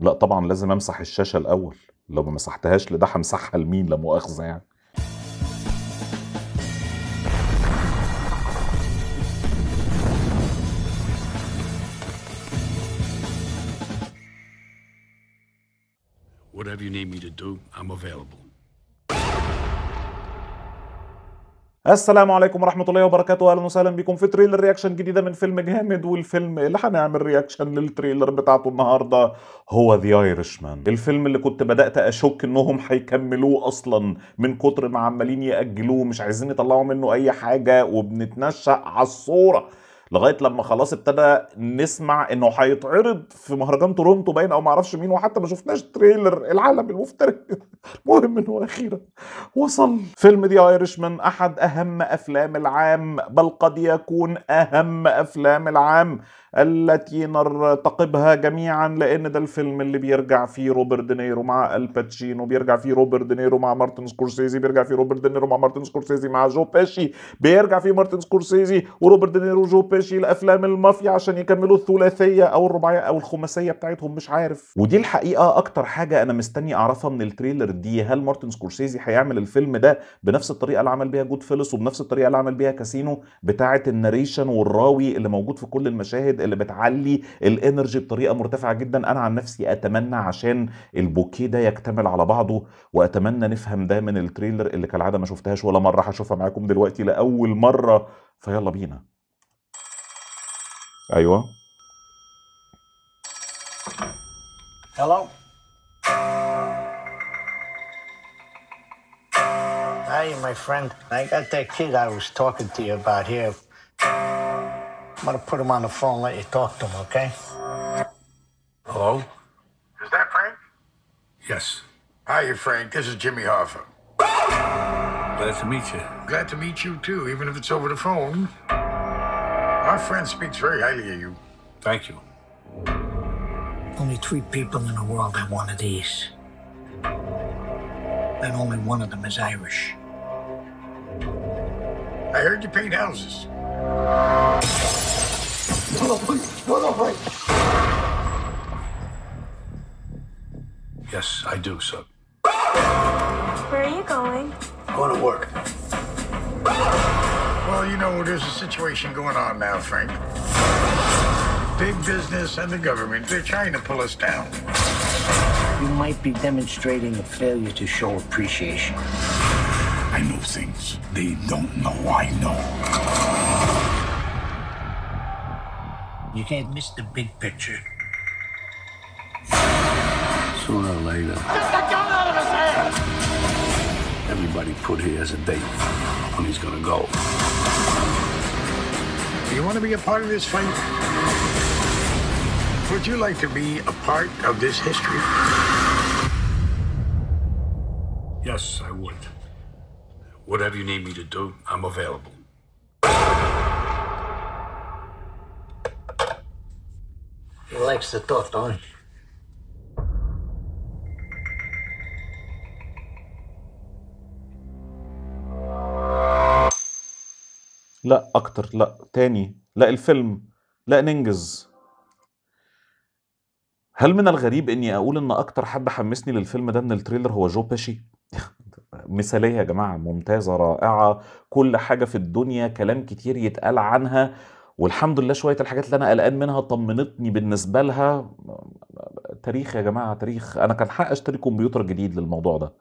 لا طبعا لازم امسح الشاشه الاول لو ما مسحتهاش لده همسحها لمين لا مؤاخذه يعني Whatever you need me to do, I'm available. السلام عليكم ورحمه الله وبركاته اهلا وسهلا بكم في تريلر رياكشن جديده من فيلم جامد والفيلم اللي هنعمل رياكشن للتريلر بتاعته النهارده هو ذا ايرشمان الفيلم اللي كنت بدات اشك انهم هيكملوه اصلا من كتر ما عمالين ياجلوه مش عايزين يطلعوا منه اي حاجه وبنتنشأ على الصوره لغايه لما خلاص ابتدى نسمع انه هيتعرض في مهرجان تورونتو باين او ما اعرفش مين وحتى ما شفناش تريلر العالم المفترق المهم انه اخيرا وصل فيلم دي ايرشمان احد اهم افلام العام بل قد يكون اهم افلام العام التي نرتقبها جميعا لان ده الفيلم اللي بيرجع فيه روبرت دينيرو مع الباتشينو بيرجع فيه روبرت دينيرو مع مارتن سكورسيزي بيرجع فيه روبرت دينيرو مع مارتن سكورسيزي مع جو باشي بيرجع فيه مارتن سكورسيزي وروبرت دينيرو جو باشي يرجي لافلام المافيا عشان يكملوا الثلاثيه او الرباعيه او الخماسيه بتاعتهم مش عارف ودي الحقيقه اكتر حاجه انا مستني اعرفها من التريلر دي هل مارتن سكورسيزي هيعمل الفيلم ده بنفس الطريقه اللي عمل بيها جود فيلس وبنفس الطريقه اللي عمل بيها كاسينو بتاعه الناريشن والراوي اللي موجود في كل المشاهد اللي بتعلي الانرجي بطريقه مرتفعه جدا انا عن نفسي اتمنى عشان البوكيه ده يكتمل على بعضه واتمنى نفهم ده من التريلر اللي كالعاده ما شفتهاش ولا مره هشوفها معاكم دلوقتي لاول مره فيلا بينا Aywa. Hello? Hey, my friend. I got that kid I was talking to you about here. I'm gonna put him on the phone and let you talk to him, okay? Hello? Is that Frank? Yes. Hiya, Frank. This is Jimmy Hoffa. Glad to meet you. Glad to meet you, too, even if it's over the phone friend speaks very highly of you. Thank you. Only three people in the world have one of these. And only one of them is Irish. I heard you paint houses. No, No, Yes, I do, sir. Where are you going? I want to work. Well, you know, there's a situation going on now, Frank. Big business and the government, they're trying to pull us down. You might be demonstrating a failure to show appreciation. I know things they don't know I know. You can't miss the big picture. Sooner or later. Eh? Everybody put here as a date he's gonna go. Do you want to be a part of this fight? Would you like to be a part of this history? Yes, I would. Whatever you need me to do, I'm available. He likes the thought, don't he? لأ أكتر، لأ، تاني، لأ الفيلم، لأ ننجز. هل من الغريب إني أقول إن أكتر حد حمسني للفيلم ده من التريلر هو جو باشي مثالية يا جماعة، ممتازة، رائعة، كل حاجة في الدنيا، كلام كتير يتقال عنها، والحمد لله شوية الحاجات اللي أنا قلقان منها طمنتني بالنسبة لها، تاريخ يا جماعة تاريخ، أنا كان حقي أشتري كمبيوتر جديد للموضوع ده.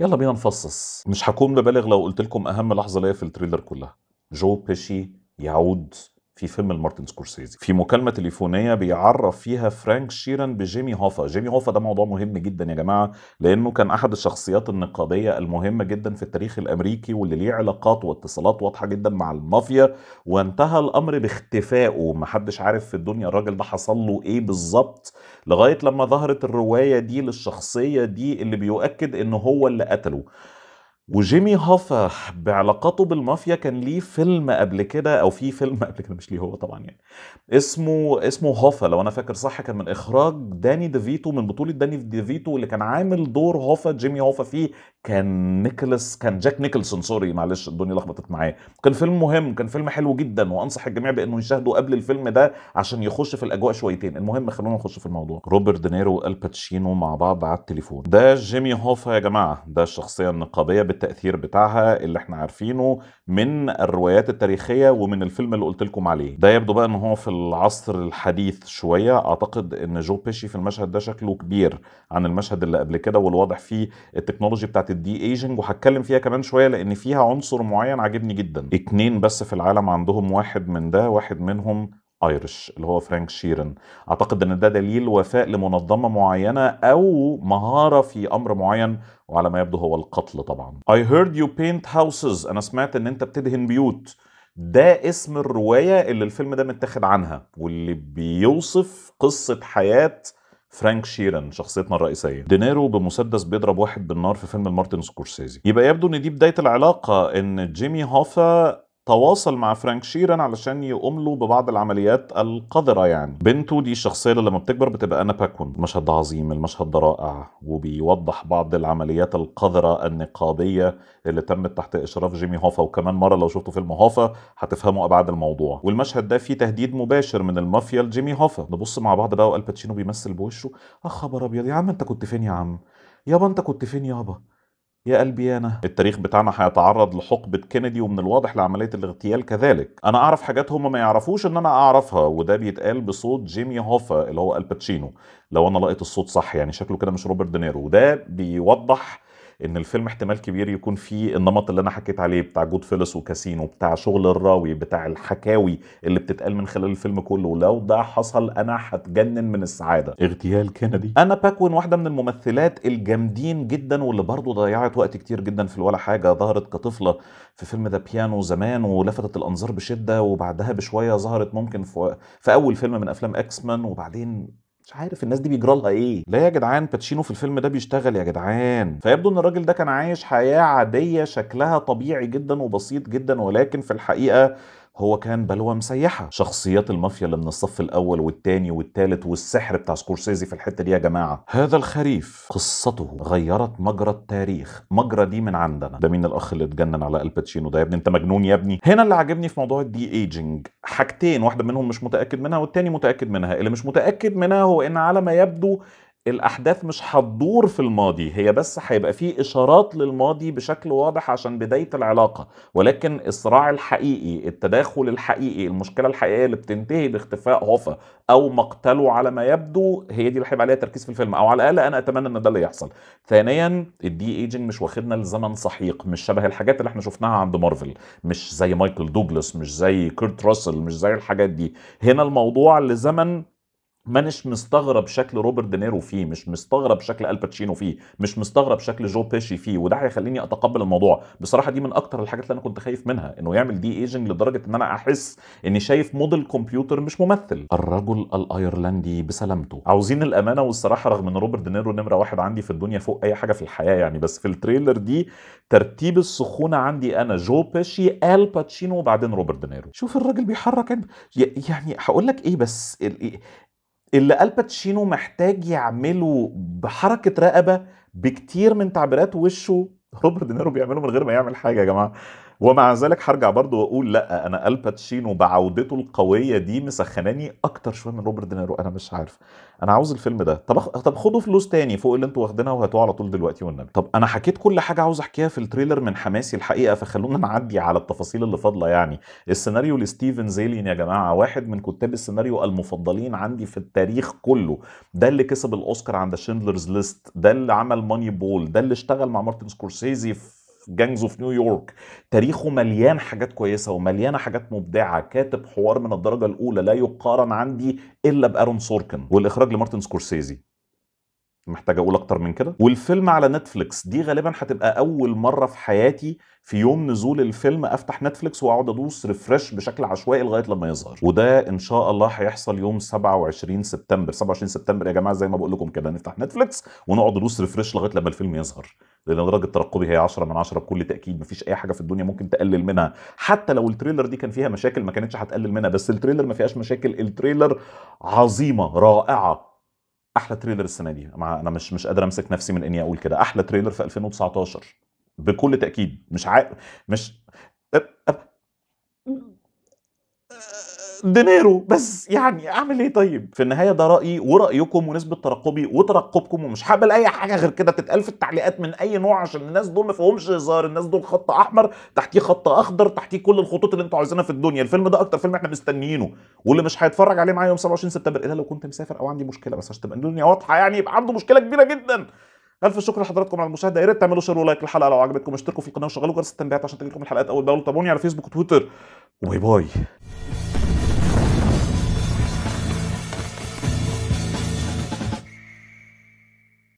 يلا بينا نفصص، مش هكون ببالغ لو قلت لكم أهم لحظة ليا في التريلر كلها. جو بيشي يعود في فيلم المارتن سكورسيزي في مكالمة تليفونية بيعرف فيها فرانك شيران بجيمي هوفا جيمي هوفا ده موضوع مهم جدا يا جماعة لأنه كان أحد الشخصيات النقابية المهمة جدا في التاريخ الأمريكي واللي ليه علاقات واتصالات واضحة جدا مع المافيا وانتهى الأمر باختفائه محدش عارف في الدنيا الراجل ده حصل له إيه بالظبط لغاية لما ظهرت الرواية دي للشخصية دي اللي بيؤكد إن هو اللي قتله وجيمي هوفا بعلاقاته بالمافيا كان ليه فيلم قبل كده او في فيلم قبل كده مش ليه هو طبعا يعني اسمه اسمه هوفا لو انا فاكر صح كان من اخراج داني ديفيتو من بطوله داني ديفيتو اللي كان عامل دور هوفا جيمي هوفا فيه كان نيكولاس كان جاك نيكلسون سوري معلش الدنيا لخبطت معايا كان فيلم مهم كان فيلم حلو جدا وانصح الجميع بانه يشاهده قبل الفيلم ده عشان يخش في الاجواء شويتين المهم خلونا نخش في الموضوع روبرت دينيرو والباتشينو مع بعض على التليفون ده جيمي هوفا يا جماعه ده الشخصيه النقابيه التاثير بتاعها اللي احنا عارفينه من الروايات التاريخيه ومن الفيلم اللي قلت لكم عليه ده يبدو بقى ان هو في العصر الحديث شويه اعتقد ان جو بيشي في المشهد ده شكله كبير عن المشهد اللي قبل كده والواضح فيه التكنولوجي بتاعت الدي ايجنج وهتكلم فيها كمان شويه لان فيها عنصر معين عاجبني جدا اتنين بس في العالم عندهم واحد من ده واحد منهم ايرش اللي هو فرانك شيرن اعتقد ان ده دليل وفاء لمنظمه معينه او مهاره في امر معين وعلى ما يبدو هو القتل طبعا I heard you paint houses انا سمعت ان انت بتدهن بيوت ده اسم الروايه اللي الفيلم ده متاخد عنها واللي بيوصف قصه حياه فرانك شيرن شخصيتنا الرئيسيه دينيرو بمسدس بيضرب واحد بالنار في فيلم مارتن سكورسيزي يبقى يبدو ان دي بدايه العلاقه ان جيمي هوفا تواصل مع فرانك شيران علشان يقوم له ببعض العمليات القذره يعني بنته دي الشخصيه اللي لما بتكبر بتبقى انا باكون مشهد عظيم المشهد ده رائع وبيوضح بعض العمليات القذره النقابيه اللي تمت تحت اشراف جيمي هوفا وكمان مره لو شفتوا فيلم هوفا هتفهموا ابعاد الموضوع والمشهد ده فيه تهديد مباشر من المافيا لجيمي هوفا نبص مع بعض بقى والباتشينو بيمثل بوشه اخ خبر ابيض يا عم انت كنت فين يا عم يابا انت كنت فين يابا يا قلبي انا التاريخ بتاعنا هيتعرض لحقبه كينيدي ومن الواضح لعمليه الاغتيال كذلك انا اعرف حاجات هم ما يعرفوش ان انا اعرفها وده بيتقال بصوت جيمي هوفا اللي هو الباتشينو لو انا لقيت الصوت صح يعني شكله كده مش روبرت دينيرو وده بيوضح ان الفيلم احتمال كبير يكون فيه النمط اللي انا حكيت عليه بتاع جود فيلس وكاسينو بتاع شغل الراوي بتاع الحكاوي اللي بتتقال من خلال الفيلم كله ولو ده حصل انا هتجنن من السعاده اغتيال كندي انا باكوين واحده من الممثلات الجامدين جدا واللي برضه ضيعت وقت كتير جدا في ولا حاجه ظهرت كطفله في فيلم ذا بيانو زمان ولفتت الانظار بشده وبعدها بشويه ظهرت ممكن في, في اول فيلم من افلام اكس مان وبعدين مش عارف الناس دي بيجرى لها ايه لا يا جدعان باتشينو في الفيلم ده بيشتغل يا جدعان فيبدو ان الراجل ده كان عايش حياه عاديه شكلها طبيعي جدا وبسيط جدا ولكن في الحقيقه هو كان بلوه مسيحه شخصيات المافيا اللي من الصف الاول والثاني والثالث والسحر بتاع سكورسيزي في الحته دي يا جماعه هذا الخريف قصته غيرت مجرى التاريخ مجرى دي من عندنا ده مين الاخ اللي اتجنن على الباتشينو ده يا ابني انت مجنون يا ابني هنا اللي عاجبني في موضوع الدي ايجنج حاجتين واحده منهم مش متاكد منها والتاني متاكد منها اللي مش متاكد منها هو ان على ما يبدو الاحداث مش هتدور في الماضي هي بس هيبقى في اشارات للماضي بشكل واضح عشان بدايه العلاقه ولكن الصراع الحقيقي التداخل الحقيقي المشكله الحقيقيه اللي بتنتهي باختفاء هوفا او مقتله على ما يبدو هي دي اللي هيبقى عليها تركيز في الفيلم او على الاقل انا اتمنى ان ده اللي يحصل ثانيا الدي ايجنج مش واخدنا لزمن سحيق مش شبه الحاجات اللي احنا شفناها عند مارفل مش زي مايكل دوجلاس مش زي كيرت راسل مش زي الحاجات دي هنا الموضوع لزمن مانيش مستغرب شكل روبرت دينيرو فيه مش مستغرب شكل الباتشينو فيه مش مستغرب شكل جو بيشي فيه وده هيخليني اتقبل الموضوع بصراحه دي من اكتر الحاجات اللي انا كنت خايف منها انه يعمل دي ايجنج لدرجه ان انا احس اني شايف موديل كمبيوتر مش ممثل الرجل الايرلندي بسلامته عاوزين الامانه والصراحه رغم ان روبرت دينيرو نمره واحد عندي في الدنيا فوق اي حاجه في الحياه يعني بس في التريلر دي ترتيب السخونه عندي انا جو بيشي الباتشينو وبعدين روبرت دينيرو شوف الراجل بيحرك يعني هقول لك ايه بس اللي الباتشينو محتاج يعمله بحركه رقبه بكتير من تعبيرات وشه روبرت دينيرو بيعمله من غير ما يعمل حاجه يا جماعه ومع ذلك هرجع برضه واقول لا انا الباتشينو بعودته القويه دي مسخناني اكتر شويه من روبرت دينيرو انا مش عارف انا عاوز الفيلم ده طب طب خدوا فلوس تاني فوق اللي انتوا واخدينها وهاتوه على طول دلوقتي والنبي طب انا حكيت كل حاجه عاوز احكيها في التريلر من حماسي الحقيقه فخلونا نعدي على التفاصيل اللي فاضله يعني السيناريو لستيفن زيلين يا جماعه واحد من كتاب السيناريو المفضلين عندي في التاريخ كله ده اللي كسب الاوسكار عند شندلرز ليست ده اللي عمل ماني بول ده اللي اشتغل مع مارتن سكورسيزي في جانجز اوف نيويورك تاريخه مليان حاجات كويسه ومليانه حاجات مبدعه كاتب حوار من الدرجه الاولى لا يقارن عندي الا بارون سوركن والاخراج لمارتن سكورسيزي محتاج اقول اكتر من كده والفيلم على نتفليكس دي غالبا هتبقى اول مره في حياتي في يوم نزول الفيلم افتح نتفليكس واقعد ادوس ريفرش بشكل عشوائي لغايه لما يظهر وده ان شاء الله هيحصل يوم 27 سبتمبر 27 سبتمبر يا جماعه زي ما بقول لكم كده نفتح نتفليكس ونقعد ندوس ريفرش لغايه لما الفيلم يظهر لان درجه ترقبي هي 10 من 10 بكل تاكيد مفيش اي حاجه في الدنيا ممكن تقلل منها حتى لو التريلر دي كان فيها مشاكل ما كانتش هتقلل منها بس التريلر ما فيهاش مشاكل التريلر عظيمه رائعه احلى تريلر السنه دي انا مش مش قادر امسك نفسي من اني اقول كده احلى تريلر في 2019 بكل تاكيد مش عا... مش دينيرو بس يعني اعمل ايه طيب في النهايه ده رايي ورايكم ونسبه ترقبي وترقبكم ومش هقبل اي حاجه غير كده تتقال في التعليقات من اي نوع عشان الناس دول ما فيهمش هزار الناس دول خط احمر تحتيه خط اخضر تحتيه كل الخطوط اللي انتوا عايزينها في الدنيا الفيلم ده اكتر فيلم احنا مستنيينه واللي مش هيتفرج عليه معايا يوم 27 سبتمبر الا لو كنت مسافر او عندي مشكله بس عشان تبقى الدنيا واضحه يعني يبقى عنده مشكله كبيره جدا الف شكر لحضراتكم على المشاهده يا ريت تعملوا شير ولايك للحلقه لو عجبتكم اشتركوا في القناه وشغلوا جرس التنبيهات عشان تجيلكم الحلقات اول باول تابعوني على فيسبوك وتويتر وباي باي